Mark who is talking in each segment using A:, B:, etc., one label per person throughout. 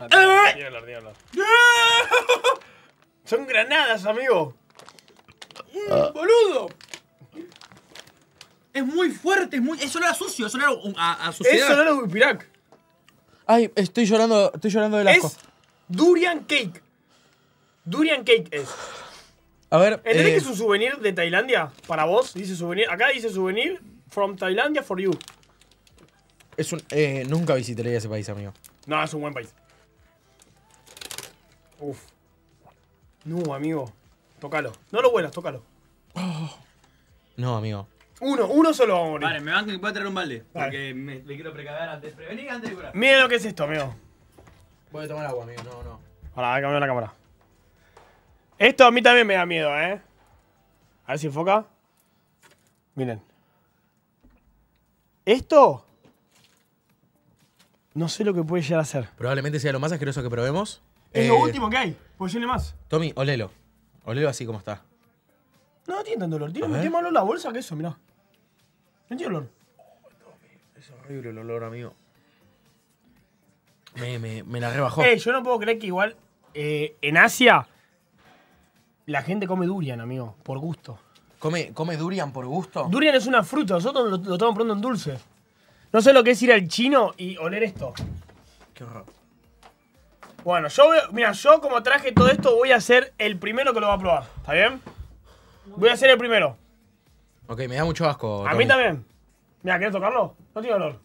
A: Eh. Eh. Son granadas, amigo. Mm, ah. ¡Boludo! Es muy fuerte, es muy. Eso no era sucio, eso no era a, suciedad. Eso no era pirak. Ay, estoy llorando, estoy llorando del asco. Es durian cake. Durian cake es. A ver. ¿Entendés eh, que es un souvenir de Tailandia? Para vos, dice souvenir. Acá dice souvenir from Tailandia for you. Es un. nunca visitaré ese país, amigo. No, es un buen país. Uf. No, amigo. Tócalo. No lo vuelas, tócalo. No, amigo. Uno, uno solo va a morir. Vale, me van a a traer un balde. Porque me, quiero precaver antes. Prevenir antes de curar. Miren lo que es esto, amigo. Voy a tomar agua, amigo. No, no. Ahora, voy a cambiar la cámara. Esto a mí también me da miedo, ¿eh? A ver si enfoca. Miren. Esto... No sé lo que puede llegar a ser. Probablemente sea lo más asqueroso que probemos. Es lo eh, último que hay. tiene pues más. Tommy, olelo. Olelo así como está. No, no tiene tanto olor. Tiene más la bolsa que eso, mirá. No tiene olor. es horrible el olor, amigo. Me, la rebajó. Eh, yo no puedo creer que igual eh, en Asia la gente come durian, amigo, por gusto. ¿Come, ¿Come durian por gusto? Durian es una fruta, nosotros lo, estamos pronto en dulce. No sé lo que es ir al chino y oler esto. Qué horror. Bueno, yo mira, yo como traje todo esto voy a ser el primero que lo va a probar, ¿está bien? Voy a ser el primero. Ok, me da mucho asco. A mí también. Mira, quieres tocarlo? No tiene olor.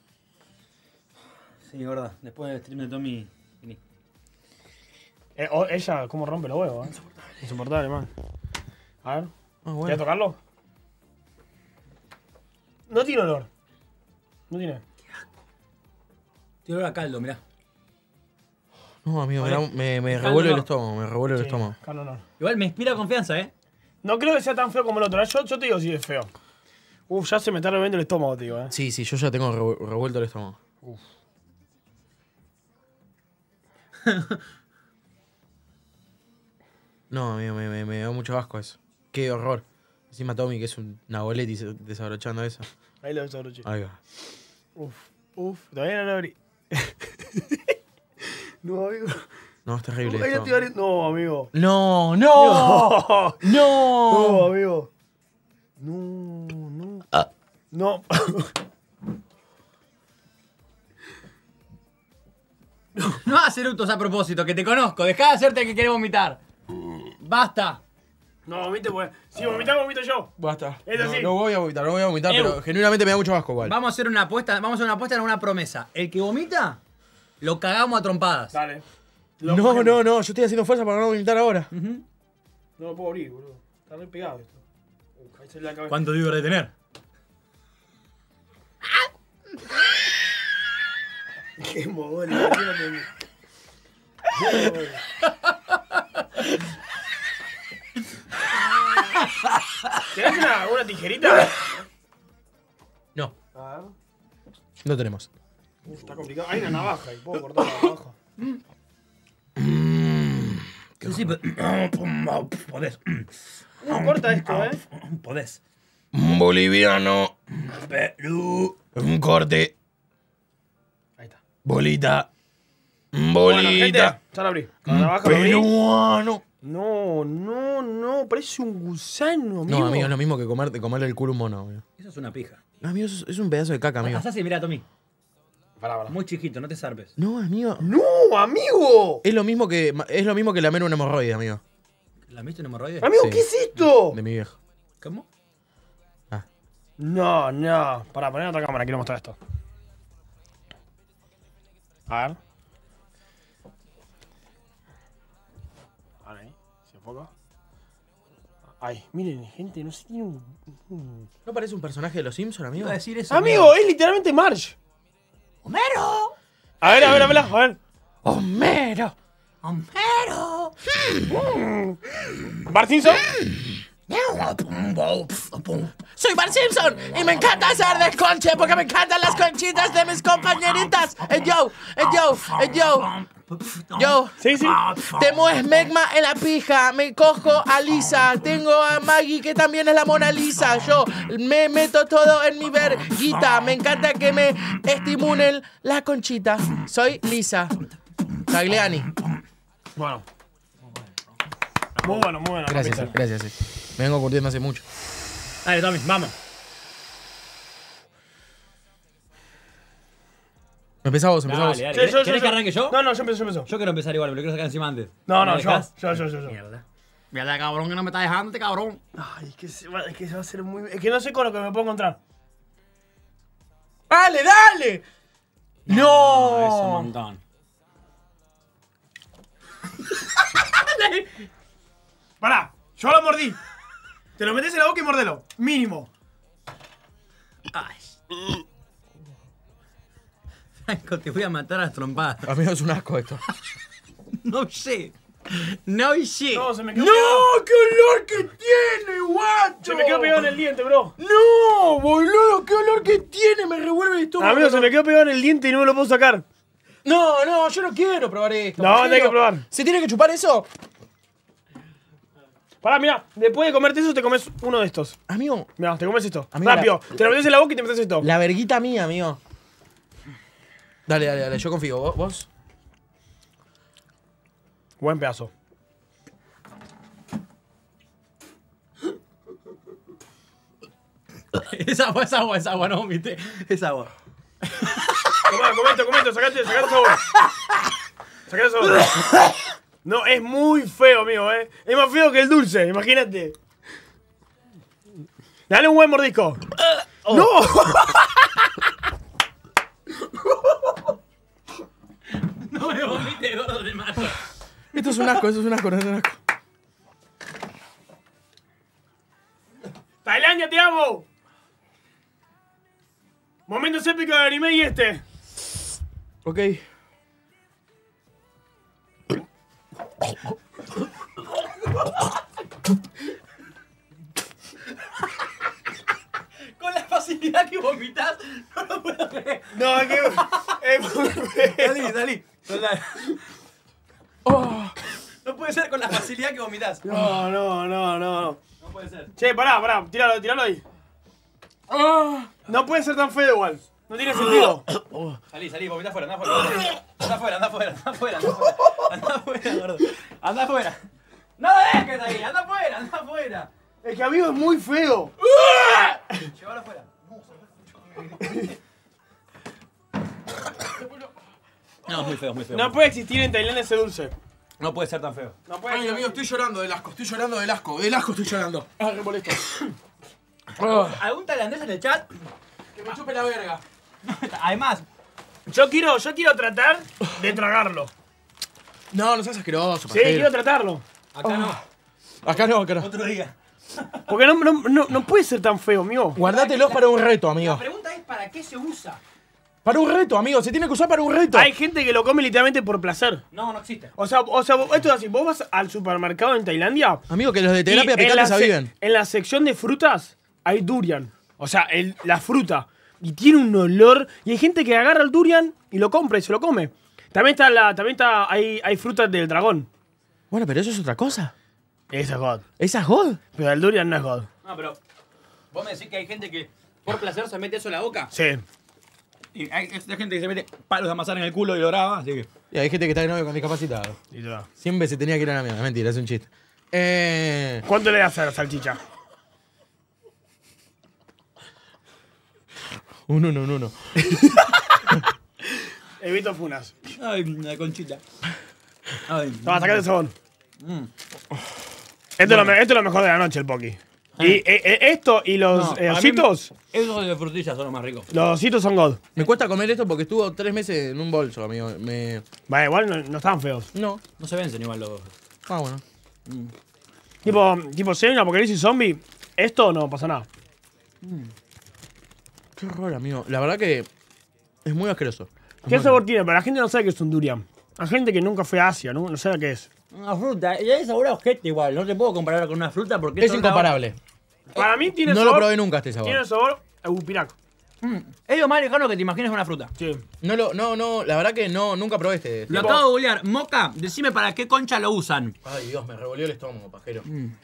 A: Sí, gorda. Después del stream de Tommy, eh, oh, ella, ¿cómo rompe los huevos? Insoportable. ¿eh? Insoportable, man. A ver. Ah, ¿Quieres tocarlo? No tiene olor. No tiene. Tiene olor a caldo, mirá. No, amigo, me, me revuelve el estómago, me revuelve el estómago. Igual me inspira confianza, ¿eh? No creo que sea tan feo como el otro. ¿eh? Yo, yo te digo si es feo. Uf, ya se me está revolviendo el estómago, tío. ¿eh? Sí, sí, yo ya tengo revuelto el estómago. Uf. no, amigo, me, me, me da mucho asco eso. Qué horror. Encima Tommy, que es un boletti desabrochando eso. Ahí lo desabroché. Ahí va. Uf, uf, todavía no lo abrí. No, amigo. No, es terrible. No, amigo. No, no. No. No, amigo. No, no. Ah. No. No hagas eructos a propósito, que te conozco. Dejá de hacerte el que quiere vomitar. Basta. No, vomite, pues. Si vomita, vomito yo. Basta. no, voy a vomitar, no voy a vomitar, pero genuinamente me da mucho asco, igual. Vamos a hacer una apuesta, vamos a hacer una apuesta en una promesa. El que vomita, lo cagamos a trompadas. Dale. no, no, no, yo estoy haciendo fuerza para no gritar ahora. No lo puedo abrir, boludo. Está re pegado esto. ¿Cuánto digo de tener? Qué modón, ¿Tenés una, tijerita? No. ver. No tenemos está complicado. Hay una navaja y puedo cortar la navaja. Sí, sí, podés. No, corta esto, ¿eh? Podés. Boliviano. Perú. Un corte. Ahí está. Bolita. Bolita. ya la abrí. Con la navaja Peruano. No, no, no, parece un gusano, amigo. No, amigo, es lo mismo que comerle el culo a un mono, amigo. Eso es una pija. No, amigo, es, un pedazo de caca, amigo. Haz así, mira, Tommy pará, Muy chiquito, no te zarpes. No, amigo. ¡No, amigo! Es lo mismo que, es lo mismo que lamer un hemorroide, amigo. ¿Lamiste un hemorroide? Amigo, ¿qué es esto? De mi viejo. ¿Cómo? Ah. No, no. Pará, poner otra cámara, quiero mostrar esto. A ver. Ahí, se enfoca. Ay, miren, gente, no sé, tiene ¿No parece un personaje de los Simpsons, amigo? a decir eso. Amigo, es literalmente Marge. ¡Homero! A ver, a ver, a ver, ¡Homero! ¡Homero! ¿Bart soy Bart Simpson y me encanta hacer desconche porque me encantan las conchitas de mis compañeritas. Eh, yo, eh, yo, eh, yo. Yo, sí, sí. temo a en la pija, me cojo a Lisa, tengo a Maggie que también es la Mona Lisa, yo me meto todo en mi verguita, me encanta que me estimulen la conchita. Soy Lisa. Tagliani. Bueno. Muy bueno, muy bueno. Gracias, gracias. Me vengo ocurriendo hace mucho. Dale, Tommy, vamos. Me empieza vos, empieza vos. ¿Quieres que arranque yo? No, no, yo empiezo, yo Yo quiero empezar igual, pero lo quiero sacar encima antes. No, no, yo, yo, yo, yo, yo. Mierda. Mierda, cabrón, que no me está dejando te este cabrón. Ay, es que, se va, es que se va a hacer muy... Es que no sé con lo que me puedo encontrar. ¡Dale, dale! ¡No! es un montón. ¡Para! ¡Yo lo mordí! Te lo metes en la boca y mordelo. Mínimo. Ay. Franco, te voy a matar a las trompadas. A mí no es un asco esto. no sé. No sé. No, se me quedó ¡No! ¡Qué olor que tiene, guacho! Se me quedó pegado en el diente, bro. ¡No! ¡Boludo! ¡Qué olor que tiene! Me revuelve el estómago. Amigo, se me quedó pegado en el diente y no me lo puedo sacar. No, no, yo no quiero probar esto. No, no hay que probar. ¿Se tiene que chupar eso? Pará, mira después de comerte eso, te comes uno de estos. Amigo. mira te comes esto. Amigo, Rápido. Te lo metes en la boca y te metes esto. La verguita mía, amigo. Dale, dale, dale, yo confío. ¿Vos? Buen pedazo. Es agua, es agua, es agua, no vomité. Es agua. Tomá, comete, sacate, sacate el sabor. Sacate sabor. No, es muy feo, amigo, ¿eh? Es más feo que el dulce, imagínate. Dale un buen mordisco. Oh. ¡No! no me vomites, gordo, de macho. Esto es un asco, esto es un asco, no es un asco. ¡Tailandia, te amo! Momentos épicos de anime y este. Ok. Con la facilidad que vomitas, no lo puedo creer. No, es que. Dali, Dali. Oh. No puede ser con la facilidad que vomitas. No, no, no, no. No puede ser. Che, pará, pará, tíralo, tíralo ahí. Oh. No puede ser tan feo igual. No tiene sentido. salí, salí, porque está afuera, anda afuera. Anda afuera, anda afuera, anda afuera, anda afuera. gordo. Anda afuera. No dejes ahí, anda afuera, anda afuera. Es que amigo es muy feo. Llévalo afuera. No, es muy feo, muy feo. No puede existir en Tailandia ese dulce. No puede ser tan feo. No Ay, amigo, estoy llorando del asco, estoy llorando del asco, del asco estoy llorando. Ah, qué molesto. Ah. ¿Algún tailandés en el chat? Que me chupe la verga. Además, yo quiero, yo quiero tratar de tragarlo. No, no seas asqueroso, Sí, quiero tratarlo. Acá no. Oh. Acá no, acá no. Otro día. Porque no, puede ser tan feo, amigo. guárdatelos para un reto, amigo. La pregunta es para qué se usa. Para un reto, amigo, se tiene que usar para un reto. Hay gente que lo come literalmente por placer. No, no existe. O sea, o sea esto es así, vos vas al supermercado en Tailandia. Amigo, que los de terapia picante se viven. En la sección de frutas hay durian. O sea, el, la fruta y tiene un olor. Y hay gente que agarra el durian y lo compra y se lo come. También está la. También está. Hay, hay frutas del dragón. Bueno, pero eso es otra cosa. Esa es God. ¿Esa es God? Pero el durian no es God. No, pero. Vos me decís que hay gente que por placer se mete eso en la boca. Sí. Y hay, gente que se mete palos de amasar en el culo y lo graba, así que. Y hay gente que está de novio con discapacitado. Y todo. Siempre se tenía que ir a la mierda, mentira, es un chiste. Eh... ¿Cuánto le das a la salchicha? Un uno, un uno. Evito funas. Ay, la conchita. Ay, Toma, sacate el sabón. Mm. Esto, es lo, esto es lo mejor de la noche, el Poki. Eh. Y eh, eh, esto y los ositos. Esos de frutillas son los más ricos. Los ositos son God. Me cuesta comer esto porque estuvo tres meses en un bolso, amigo. Me... Va, igual no, estaban feos. No. No se vencen igual los. Ah, bueno. Mm. Tipo, tipo, si hay un apocalipsis zombie, esto no pasa nada. Mm. Qué horror, amigo. La verdad que es muy asqueroso. ¿Qué sabor tiene? Pero la gente no sabe que es un durian. Hay gente que nunca fue a Asia, ¿no? No sabe qué es. Una fruta. Y es sabor a objeto igual. No te puedo comparar con una fruta porque... Es incomparable. Para mí tiene sabor... No lo probé nunca este sabor. Tiene sabor a upiraco. Mm. Es lo más lejano que te imagines una fruta. Sí. No, lo, no, no, la verdad que no, nunca probé este. Lo acabo de googlear. Moca, decime para qué concha lo usan. Ay, Dios, me revolvió el estómago, pajero. Mm.